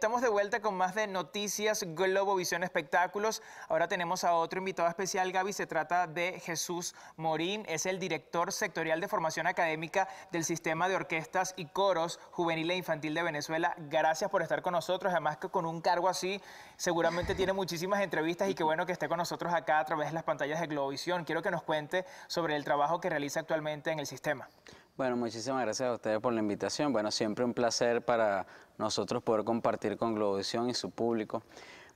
Estamos de vuelta con más de Noticias Globovisión Espectáculos. Ahora tenemos a otro invitado especial, Gaby. Se trata de Jesús Morín. Es el director sectorial de formación académica del Sistema de Orquestas y Coros Juvenil e Infantil de Venezuela. Gracias por estar con nosotros. Además que con un cargo así seguramente tiene muchísimas entrevistas y qué bueno que esté con nosotros acá a través de las pantallas de Globovisión. Quiero que nos cuente sobre el trabajo que realiza actualmente en el sistema. Bueno, muchísimas gracias a ustedes por la invitación. Bueno, siempre un placer para nosotros poder compartir con Globovisión y su público.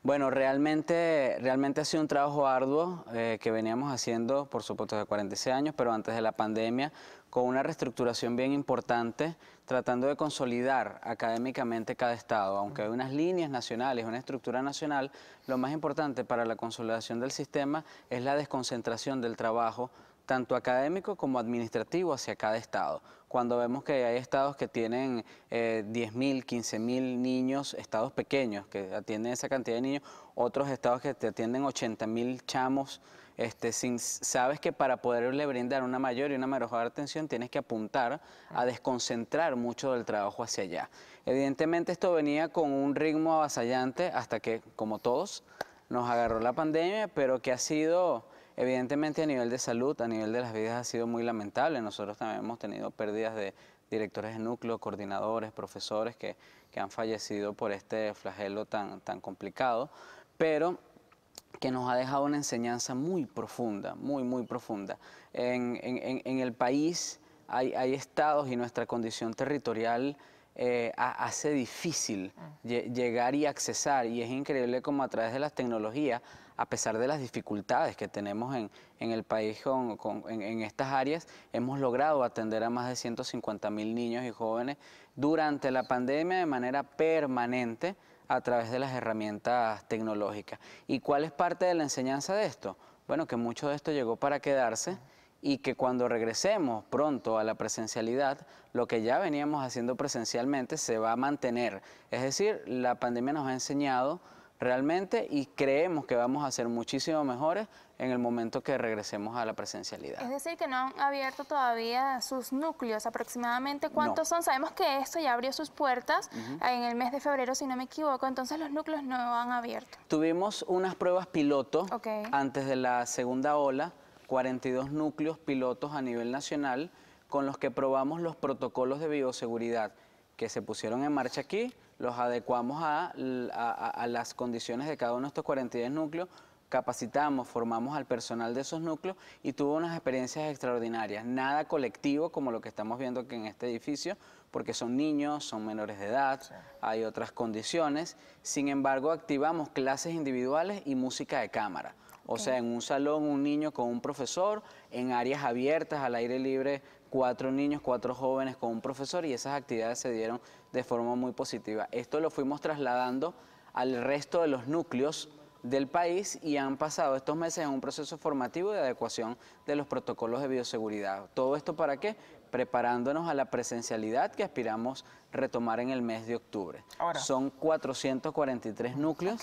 Bueno, realmente, realmente ha sido un trabajo arduo eh, que veníamos haciendo, por supuesto, de 46 años, pero antes de la pandemia, con una reestructuración bien importante, tratando de consolidar académicamente cada estado. Aunque hay unas líneas nacionales, una estructura nacional, lo más importante para la consolidación del sistema es la desconcentración del trabajo tanto académico como administrativo hacia cada estado. Cuando vemos que hay estados que tienen 10.000, eh, 15.000 niños, estados pequeños que atienden esa cantidad de niños, otros estados que te atienden 80.000 chamos, este, sabes que para poderle brindar una mayor y una mejor atención tienes que apuntar a desconcentrar mucho del trabajo hacia allá. Evidentemente esto venía con un ritmo avasallante hasta que, como todos, nos agarró la pandemia, pero que ha sido Evidentemente a nivel de salud, a nivel de las vidas ha sido muy lamentable. Nosotros también hemos tenido pérdidas de directores de núcleo, coordinadores, profesores que, han fallecido por este flagelo tan, complicado, pero que nos ha dejado una enseñanza muy profunda, muy, muy profunda. En, el país hay estados y nuestra condición territorial eh, hace difícil mm. llegar y accesar. Y es increíble como a través de las tecnologías, a pesar de las dificultades que tenemos en, el país en, en, estas áreas, hemos logrado atender a más de 150 mil niños y jóvenes durante la pandemia de manera permanente a través de las herramientas tecnológicas. ¿Y cuál es parte de la enseñanza de esto? Bueno, que mucho de esto llegó para quedarse mm y que cuando regresemos pronto a la presencialidad, lo que ya veníamos haciendo presencialmente se va a mantener. Es decir, la pandemia nos ha enseñado realmente y creemos que vamos a ser muchísimo mejores en el momento que regresemos a la presencialidad. Es decir, que no han abierto todavía sus núcleos, aproximadamente cuántos son. Sabemos que esto ya abrió sus puertas eh, en el mes de febrero, si no me equivoco, entonces los núcleos no han abierto. Tuvimos unas pruebas piloto antes de la segunda ola 42 núcleos pilotos a nivel nacional con los que probamos los protocolos de bioseguridad que se pusieron en marcha aquí, los adecuamos a, las condiciones de cada uno de estos 42 núcleos, capacitamos, formamos al personal de esos núcleos y tuvo unas experiencias extraordinarias, nada colectivo como lo que estamos viendo aquí en este edificio, porque son niños, son menores de edad, hay otras condiciones. Sin embargo, activamos clases individuales y música de cámara. O sea, en un salón un niño con un profesor, en áreas abiertas, al aire libre, cuatro niños, cuatro jóvenes con un profesor y esas actividades se dieron de forma muy positiva. Esto lo fuimos trasladando al resto de los núcleos del país y han pasado estos meses en un proceso formativo de adecuación de los protocolos de bioseguridad. ¿Todo esto para qué? preparándonos a la presencialidad que aspiramos retomar en el mes de octubre. Son 443 núcleos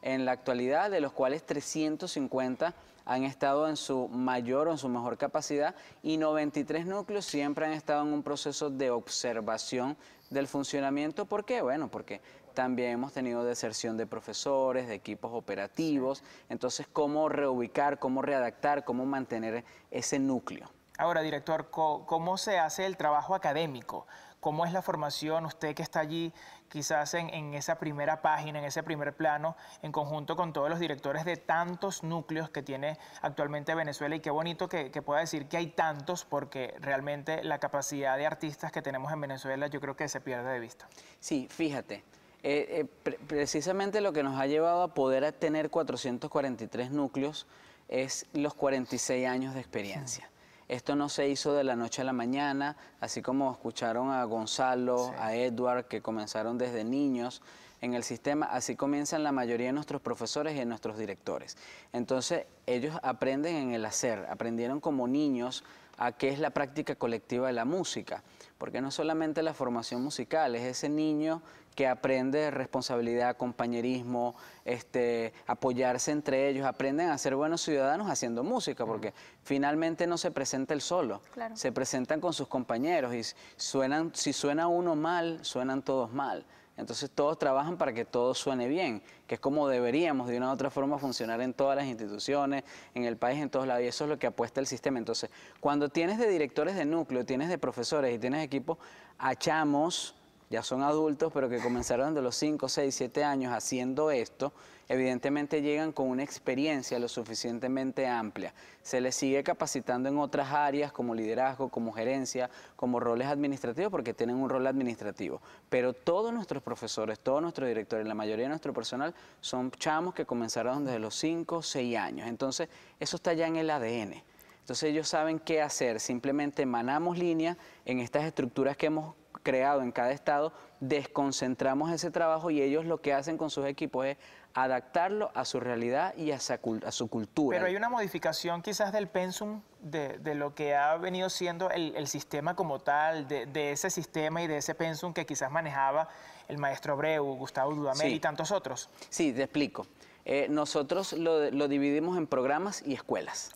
en la actualidad, de los cuales 350 han estado en su mayor o en su mejor capacidad y 93 núcleos siempre han estado en un proceso de observación del funcionamiento. ¿Por qué? Bueno, porque también hemos tenido deserción de profesores, de equipos operativos. Entonces, ¿cómo reubicar, cómo readaptar, cómo mantener ese núcleo? Ahora, director, ¿cómo se hace el trabajo académico? ¿Cómo es la formación? Usted que está allí, quizás en, esa primera página, en ese primer plano, en conjunto con todos los directores de tantos núcleos que tiene actualmente Venezuela. Y qué bonito que, pueda decir que hay tantos, porque realmente la capacidad de artistas que tenemos en Venezuela yo creo que se pierde de vista. Sí, fíjate. Eh, eh, precisamente lo que nos ha llevado a poder tener 443 núcleos es los 46 años de experiencia. Esto no se hizo de la noche a la mañana, así como escucharon a Gonzalo, a Edward, que comenzaron desde niños en el sistema, así comienzan la mayoría de nuestros profesores y de nuestros directores. Entonces, ellos aprenden en el hacer, aprendieron como niños a qué es la práctica colectiva de la música, porque no solamente la formación musical, es ese niño que aprende responsabilidad, compañerismo, este, apoyarse entre ellos, aprenden a ser buenos ciudadanos haciendo música, porque finalmente no se presenta el solo, se presentan con sus compañeros y suenan, si suena uno mal, suenan todos mal. Entonces todos trabajan para que todo suene bien, que es como deberíamos de una u otra forma funcionar en todas las instituciones, en el país, en todos lados, y eso es lo que apuesta el sistema. Entonces, cuando tienes de directores de núcleo, tienes de profesores y tienes equipos achamos, ya son adultos, pero que comenzaron de los 5, 6, 7 años haciendo esto, evidentemente llegan con una experiencia lo suficientemente amplia. Se les sigue capacitando en otras áreas como liderazgo, como gerencia, como roles administrativos, porque tienen un rol administrativo. Pero todos nuestros profesores, todos nuestros directores, la mayoría de nuestro personal son chamos que comenzaron desde los 5, 6 años. Entonces, eso está ya en el ADN. Entonces ellos saben qué hacer, simplemente manamos línea en estas estructuras que hemos creado en cada estado, desconcentramos ese trabajo y ellos lo que hacen con sus equipos es adaptarlo a su realidad y a, su cultura. Pero hay una modificación quizás del pensum de, lo que ha venido siendo el, sistema como tal, de, ese sistema y de ese pensum que quizás manejaba el maestro Breu, Gustavo Dudamel y tantos otros. Sí, te explico. Eh, nosotros lo, dividimos en programas y escuelas.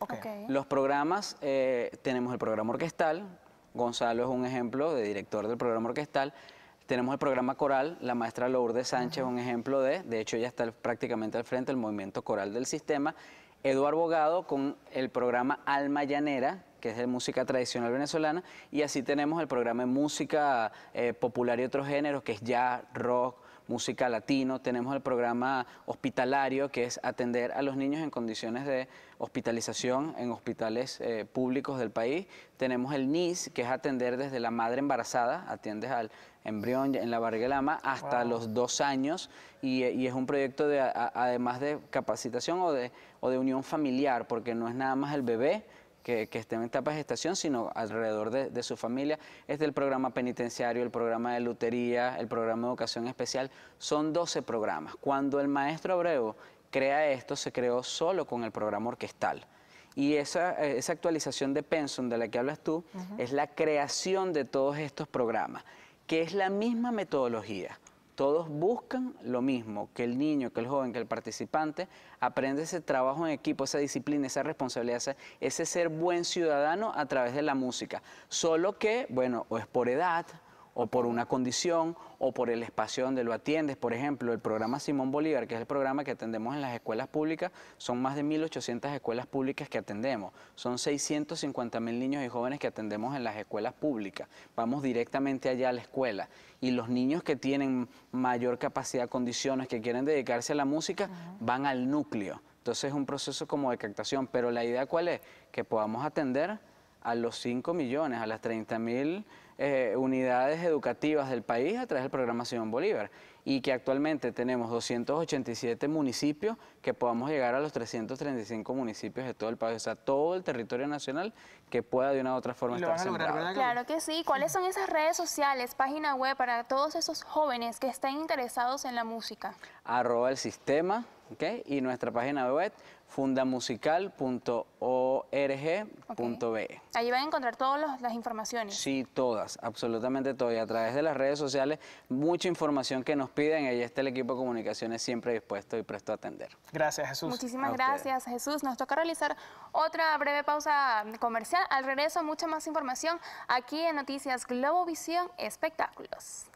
Los programas, eh, tenemos el programa orquestal, Gonzalo es un ejemplo de director del programa orquestal. Tenemos el programa coral, la maestra Lourdes Sánchez es un ejemplo de, de hecho ella está prácticamente al frente del movimiento coral del sistema. Eduardo Bogado con el programa Alma Llanera, que es de música tradicional venezolana, y así tenemos el programa de música eh, popular y otros géneros, que es jazz, rock, música latino, tenemos el programa hospitalario, que es atender a los niños en condiciones de hospitalización en hospitales eh, públicos del país. Tenemos el NIS, que es atender desde la madre embarazada, atiendes al embrión en la barriga lama hasta los dos años y, es un proyecto de además de capacitación o de, o de unión familiar, porque no es nada más el bebé, que, estén en etapa de gestación, sino alrededor de, su familia. es del programa penitenciario, el programa de lutería, el programa de educación especial. Son 12 programas. Cuando el maestro Abreu crea esto, se creó solo con el programa orquestal. Y esa, eh, actualización de Penson de la que hablas tú es la creación de todos estos programas, que es la misma metodología todos buscan lo mismo, que el niño, que el joven, que el participante aprende ese trabajo en equipo, esa disciplina, esa responsabilidad, ese ser buen ciudadano a través de la música. Solo que, bueno, o es por edad, o por una condición o por el espacio donde lo atiendes. Por ejemplo, el programa Simón Bolívar, que es el programa que atendemos en las escuelas públicas, son más de 1.800 escuelas públicas que atendemos. Son 650.000 niños y jóvenes que atendemos en las escuelas públicas. Vamos directamente allá a la escuela. Y los niños que tienen mayor capacidad, condiciones, que quieren dedicarse a la música, van al núcleo. Entonces es un proceso como de captación. Pero la idea cuál es? Que podamos atender a los 5 millones, a las 30 mil eh, unidades educativas del país a través del programa Bolívar y que actualmente tenemos 287 municipios que podamos llegar a los 335 municipios de todo el país, o sea, todo el territorio nacional que pueda de una u otra forma estar Claro que sí. ¿Cuáles son esas redes sociales, página web para todos esos jóvenes que estén interesados en la música? Arroba el sistema, y nuestra página web fundamusical.org.be. Allí van a encontrar todas las informaciones. Sí, todas, absolutamente todas. Y a través de las redes sociales, mucha información que nos piden. Ahí está el equipo de comunicaciones siempre dispuesto y presto a atender. Gracias, Jesús. Muchísimas gracias, Jesús. Nos toca realizar otra breve pausa comercial. Al regreso, mucha más información aquí en Noticias Globovisión Espectáculos.